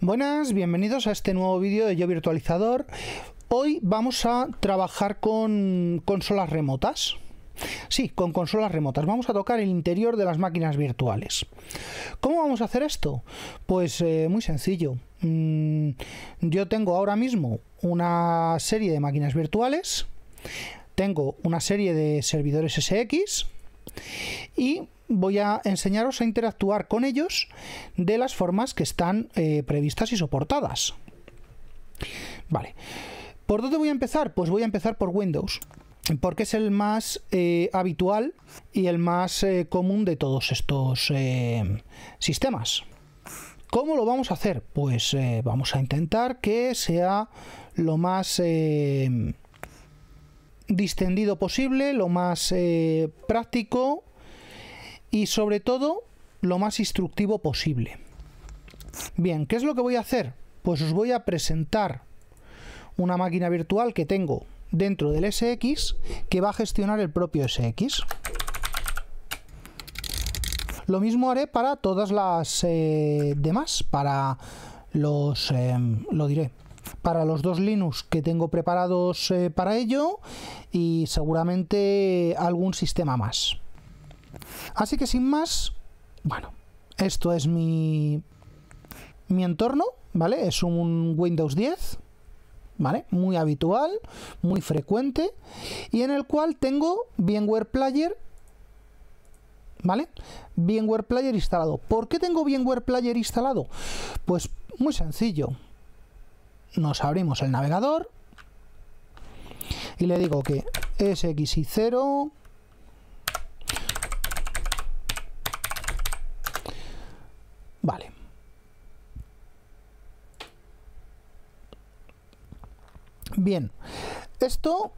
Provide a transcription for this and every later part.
Buenas, bienvenidos a este nuevo vídeo de Yo Virtualizador. Hoy vamos a trabajar con consolas remotas. Sí, con consolas remotas. Vamos a tocar el interior de las máquinas virtuales. ¿Cómo vamos a hacer esto? Pues eh, muy sencillo. Mm, yo tengo ahora mismo una serie de máquinas virtuales. Tengo una serie de servidores SX y voy a enseñaros a interactuar con ellos de las formas que están eh, previstas y soportadas. Vale. ¿Por dónde voy a empezar? Pues voy a empezar por Windows, porque es el más eh, habitual y el más eh, común de todos estos sistemas. ¿Cómo lo vamos a hacer? Pues vamos a intentar que sea lo más distendido posible, lo más eh, práctico y sobre todo lo más instructivo posible. Bien, ¿qué es lo que voy a hacer? Pues os voy a presentar una máquina virtual que tengo dentro del SX que va a gestionar el propio SX. Lo mismo haré para todas las eh, demás, para los... Eh, lo diré, para los dos Linux que tengo preparados eh, para ello y seguramente algún sistema más. Así que sin más, bueno, esto es mi, mi entorno, ¿vale? Es un Windows 10, ¿vale? Muy habitual, muy frecuente y en el cual tengo VMware Player ¿vale? VMware Player instalado. ¿Por qué tengo VMware Player instalado? Pues muy sencillo nos abrimos el navegador y le digo que y 0 vale bien esto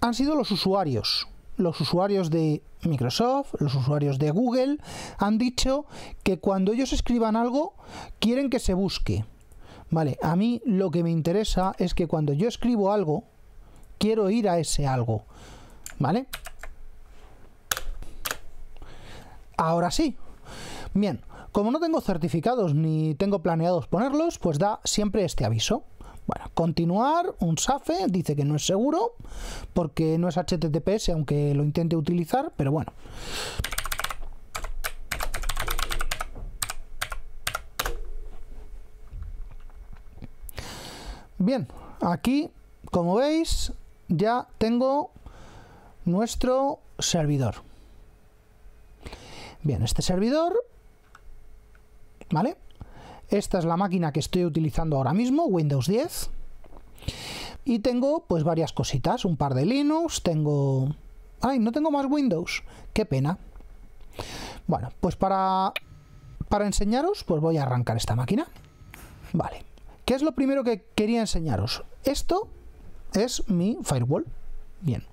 han sido los usuarios los usuarios de Microsoft, los usuarios de Google, han dicho que cuando ellos escriban algo, quieren que se busque. Vale, a mí lo que me interesa es que cuando yo escribo algo, quiero ir a ese algo. ¿Vale? Ahora sí. Bien, como no tengo certificados ni tengo planeados ponerlos, pues da siempre este aviso. Bueno, continuar, un SAFE, dice que no es seguro, porque no es HTTPS, aunque lo intente utilizar, pero bueno. Bien, aquí, como veis, ya tengo nuestro servidor. Bien, este servidor, ¿vale? Esta es la máquina que estoy utilizando ahora mismo, Windows 10. Y tengo pues varias cositas, un par de Linux, tengo... ¡Ay, no tengo más Windows! ¡Qué pena! Bueno, pues para, para enseñaros, pues voy a arrancar esta máquina. Vale es lo primero que quería enseñaros? Esto es mi firewall. Bien.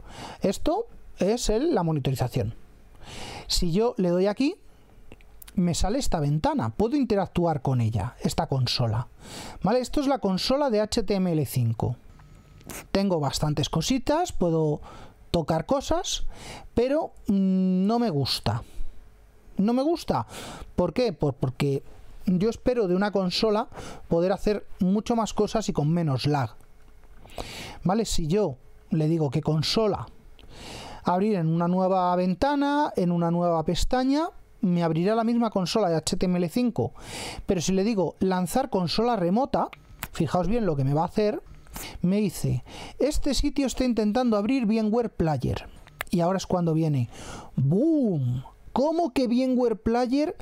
Esto es la monitorización. Si yo le doy aquí, me sale esta ventana. Puedo interactuar con ella, esta consola. ¿Vale? Esto es la consola de HTML5. Tengo bastantes cositas, puedo tocar cosas, pero no me gusta. No me gusta. ¿Por qué? Por, porque yo espero de una consola poder hacer mucho más cosas y con menos lag. ¿Vale? Si yo le digo que consola abrir en una nueva ventana, en una nueva pestaña, me abrirá la misma consola de HTML5. Pero si le digo lanzar consola remota, fijaos bien lo que me va a hacer, me dice, este sitio está intentando abrir VMware Player. Y ahora es cuando viene, ¡boom! ¿Cómo que VMware Player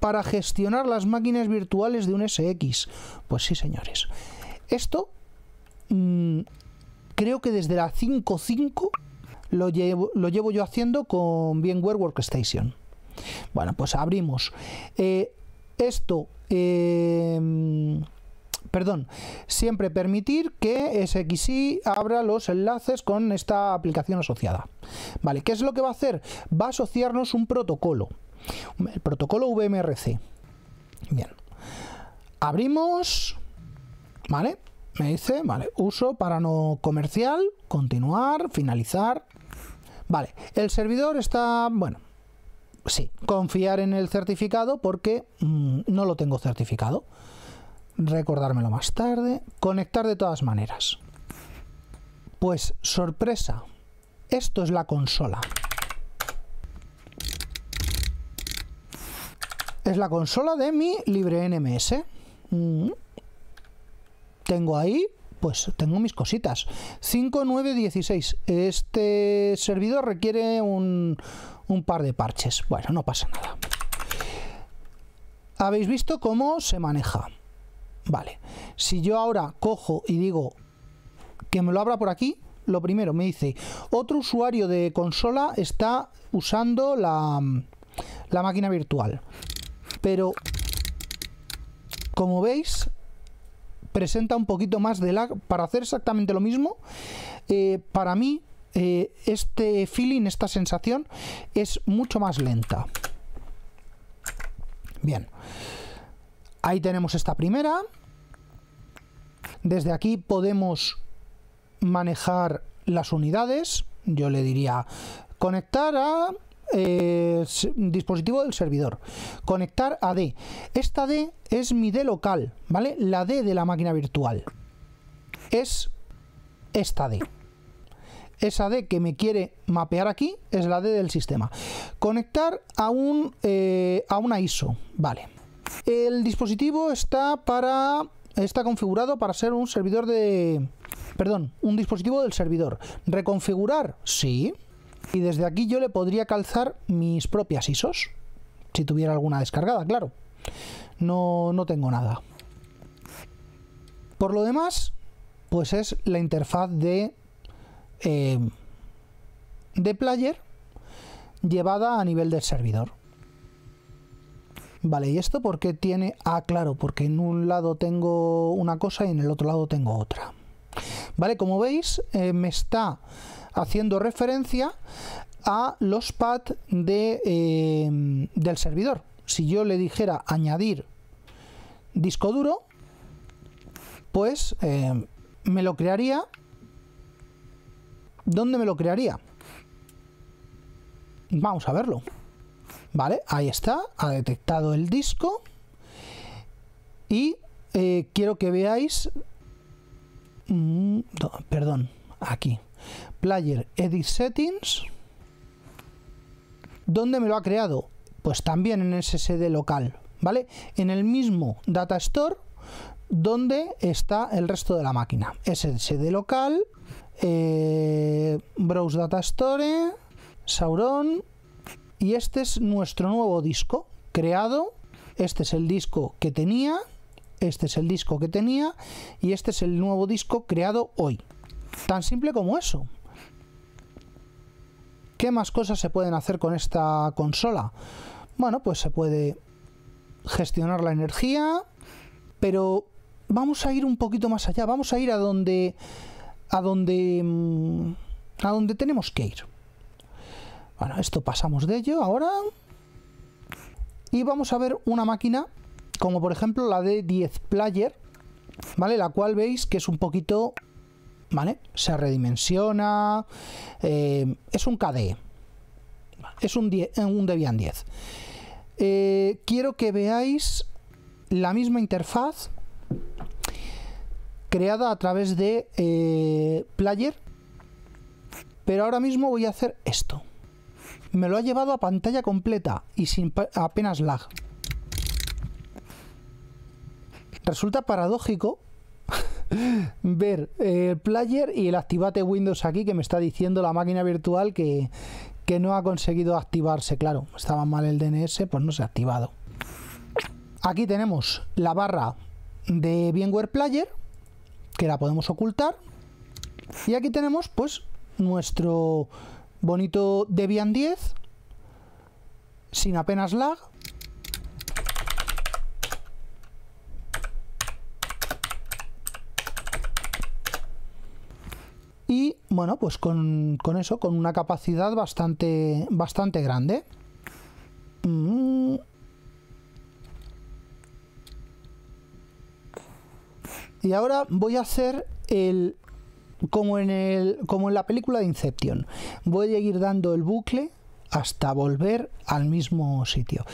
para gestionar las máquinas virtuales de un SX. Pues sí, señores. Esto mm, creo que desde la 5.5 lo llevo, lo llevo yo haciendo con VMware Workstation. Bueno, pues abrimos. Eh, esto... Em, perdón, siempre permitir que SXI abra los enlaces con esta aplicación asociada. Vale, ¿qué es lo que va a hacer? Va a asociarnos un protocolo. El protocolo VMRC. Bien. Abrimos. ¿Vale? Me dice, vale, uso para no comercial, continuar, finalizar. Vale, el servidor está, bueno, sí, confiar en el certificado porque mm, no lo tengo certificado. Recordármelo más tarde. Conectar de todas maneras. Pues sorpresa, esto es la consola. es la consola de mi libre nms mm. Tengo ahí, pues tengo mis cositas. 5916. Este servidor requiere un, par de parches. Bueno, no pasa nada. Habéis visto cómo se maneja. Vale. Si yo ahora cojo y digo que me lo abra por aquí, lo primero me dice, otro usuario de consola está usando la máquina virtual pero como veis presenta un poquito más de lag para hacer exactamente lo mismo eh, para mí eh, este feeling esta sensación es mucho más lenta bien ahí tenemos esta primera desde aquí podemos manejar las unidades yo le diría conectar a eh, dispositivo del servidor. Conectar a D. Esta D es mi D local, ¿vale? La D de la máquina virtual. Es esta D. Esa D que me quiere mapear aquí es la D del sistema. Conectar a, un, eh, a una ISO, vale. El dispositivo está para está configurado para ser un servidor de... Perdón, un dispositivo del servidor. ¿Reconfigurar? Sí. Y desde aquí yo le podría calzar mis propias ISOs, si tuviera alguna descargada, claro. No, no tengo nada. Por lo demás, pues es la interfaz de, em, de player llevada a nivel del servidor. Vale, ¿y esto por qué tiene...? Ah, claro, porque en un lado tengo una cosa y en el otro lado tengo otra. ¿Vale? Como veis, eh, me está haciendo referencia a los pads de, eh, del servidor. Si yo le dijera añadir disco duro, pues eh, me lo crearía. ¿Dónde me lo crearía? Vamos a verlo. Vale, ahí está, ha detectado el disco. Y quiero que veáis Mm, perdón, aquí. Player Edit Settings. ¿Dónde me lo ha creado? Pues también en SSD local, ¿vale? En el mismo Data Store donde está el resto de la máquina. SSD local, eh, Browse Data Store, Sauron. Y este es nuestro nuevo disco creado. Este es el disco que tenía este es el disco que tenía y este es el nuevo disco creado hoy. Tan simple como eso. ¿Qué más cosas se pueden hacer con esta consola? Bueno, pues se puede gestionar la energía, pero vamos a ir un poquito más allá, vamos a ir a donde a donde mm, a donde tenemos que ir. Bueno, esto pasamos de ello ahora y vamos a ver una máquina como por ejemplo la de 10 player, ¿vale? La cual veis que es un poquito, ¿vale? Se redimensiona, eh, es un KDE, es un, eh, un Debian 10. Eh, quiero que veáis la misma interfaz creada a través de Player, pero ahora mismo voy a hacer esto. Me lo ha llevado a pantalla completa y sin apenas lag resulta paradójico ver el eh, player y el activate Windows aquí que me está diciendo la máquina virtual que, no ha conseguido activarse. Claro, estaba mal el DNS, pues no se ha activado. Aquí tenemos la barra de VMware Player, que la podemos ocultar. Y aquí tenemos pues nuestro bonito Debian 10, sin apenas lag, y bueno, pues con, con eso, con una capacidad bastante, bastante grande. Mm. Y ahora voy a hacer el como en como en la película de Inception. Voy a ir dando el bucle hasta volver al mismo sitio.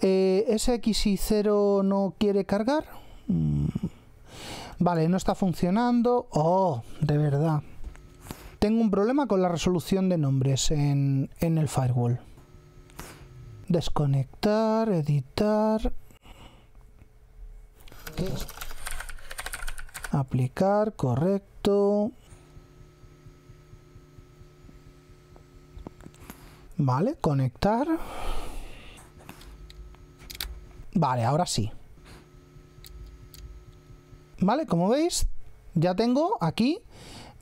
Eh, y 0 no quiere cargar. Mm. Vale, no está funcionando. Oh, de verdad. Tengo un problema con la resolución de nombres en, el firewall. Desconectar, editar. Aplicar, correcto. Vale, conectar. Vale, ahora sí. Vale, como veis, ya tengo aquí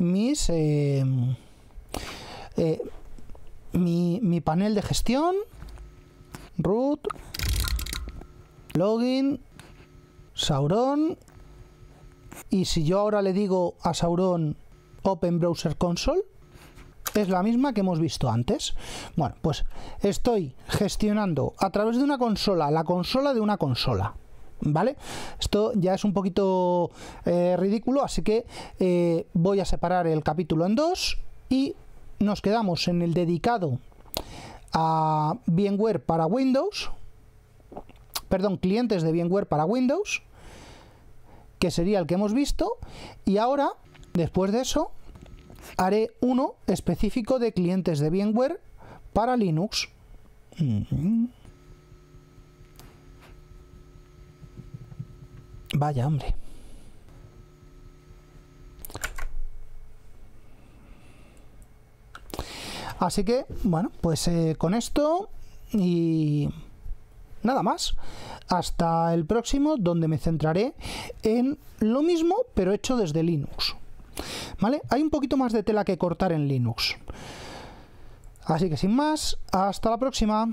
Em, eh, mi, mi panel de gestión root login Sauron y si yo ahora le digo a Sauron Open Browser Console es la misma que hemos visto antes. Bueno, pues estoy gestionando a través de una consola, la consola de una consola. ¿Vale? Esto ya es un poquito eh, ridículo, así que eh, voy a separar el capítulo en dos y nos quedamos en el dedicado a Bienware para Windows, perdón, clientes de Bienware para Windows, que sería el que hemos visto, y ahora, después de eso, haré uno específico de clientes de Bienware para Linux. Mm-hmm. Vaya, hombre. Así que, bueno, pues eh, con esto y nada más. Hasta el próximo, donde me centraré en lo mismo, pero hecho desde Linux. ¿Vale? Hay un poquito más de tela que cortar en Linux. Así que sin más, hasta la próxima.